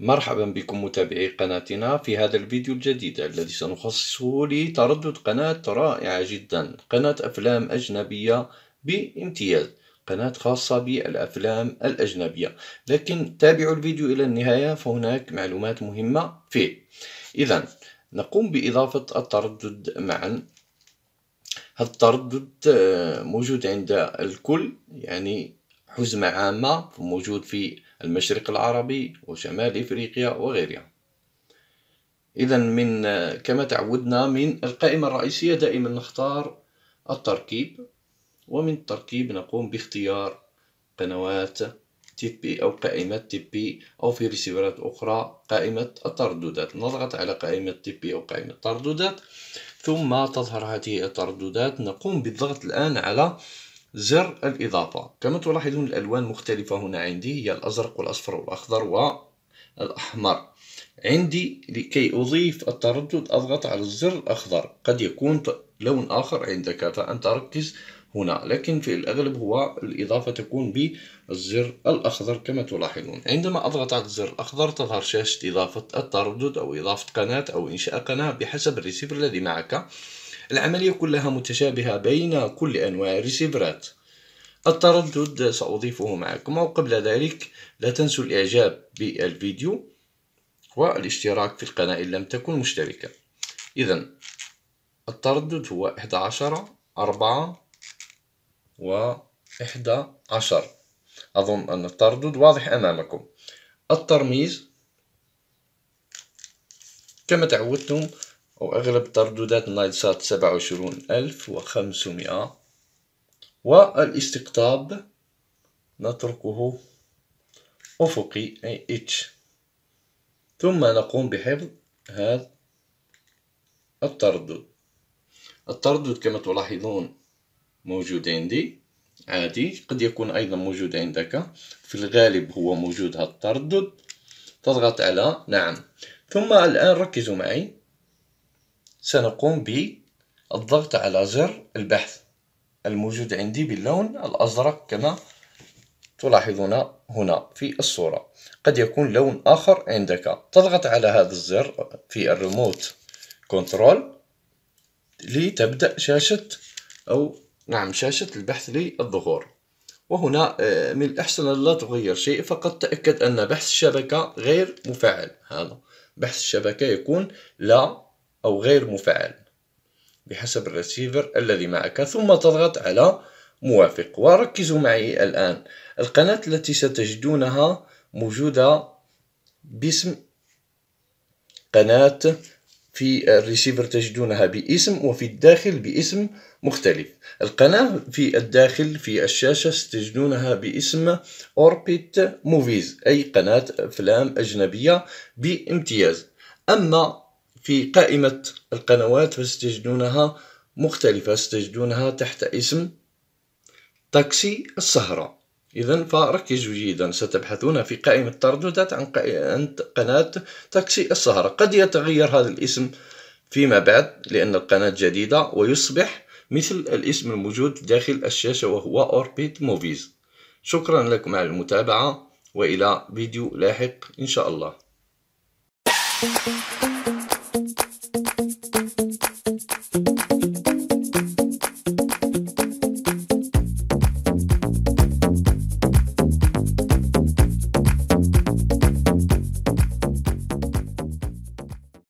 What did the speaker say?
مرحبا بكم متابعي قناتنا في هذا الفيديو الجديد الذي سنخصصه لتردد قناة رائعة جدا قناة أفلام أجنبية بامتياز قناة خاصة بالأفلام الأجنبية لكن تابعوا الفيديو إلى النهاية فهناك معلومات مهمة فيه إذا نقوم بإضافة التردد معا هذا التردد آه، موجود عند الكل يعني حزمة عامة موجود في المشرق العربي وشمال إفريقيا وغيرها إذا من كما تعودنا من القائمة الرئيسية دائما نختار التركيب ومن التركيب نقوم باختيار قنوات تي بي أو قائمة تي بي أو في ريسيفرات أخرى قائمة الترددات نضغط على قائمة تي بي أو قائمة الترددات ثم تظهر هذه الترددات نقوم بالضغط الآن على زر الإضافة كما تلاحظون الألوان مختلفة هنا عندي هي الأزرق والأصفر والأخضر والأحمر عندي لكي أضيف التردد أضغط على الزر الأخضر قد يكون لون آخر عندك فأنت تركز هنا لكن في الأغلب هو الإضافة تكون بالزر الأخضر كما تلاحظون عندما أضغط على الزر الأخضر تظهر شاشة إضافة التردد أو إضافة قناة أو إنشاء قناة بحسب الريسيفر الذي معك العملية كلها متشابهة بين كل أنواع الريسيفرات التردد سأضيفه معكم وقبل ذلك لا تنسوا الإعجاب بالفيديو والاشتراك في القناة إن لم تكن مشتركة إذا التردد هو 11 4 و 11 أظن أن التردد واضح أمامكم الترميز كما تعودتم وأغلب ترددات النايتسات سبعة وعشرون ألف وخمسمائة والاستقطاب نتركه أفقي أي اتش ثم نقوم بحفظ هذا التردد التردد كما تلاحظون موجود عندي عادي قد يكون أيضا موجود عندك في الغالب هو موجود هذا التردد تضغط على نعم ثم الآن ركزوا معي سنقوم بالضغط على زر البحث الموجود عندي باللون الأزرق كما تلاحظون هنا في الصورة قد يكون لون آخر عندك تضغط على هذا الزر في الريموت كنترول لتبدأ شاشة أو نعم شاشة البحث للظهور وهنا آه، من الأحسن لا تغير شيء فقط تأكد أن بحث الشبكة غير مفعل هذا بحث الشبكة يكون لا أو غير مفعل بحسب الرسيفر الذي معك ثم تضغط على موافق وركزوا معي الآن القناة التي ستجدونها موجودة باسم قناة في الريسيفر تجدونها باسم وفي الداخل باسم مختلف القناة في الداخل في الشاشة ستجدونها باسم Orbit Movies أي قناة أفلام أجنبية بامتياز أما في قائمة القنوات فستجدونها مختلفة ستجدونها تحت اسم تاكسي السهرة إذا فركزوا جيدا ستبحثون في قائمة ترددات عن, قناة تاكسي السهرة قد يتغير هذا الاسم فيما بعد لأن القناة جديدة ويصبح مثل الاسم الموجود داخل الشاشة وهو أوربيت موفيز شكرا لكم على المتابعة وإلى فيديو لاحق إن شاء الله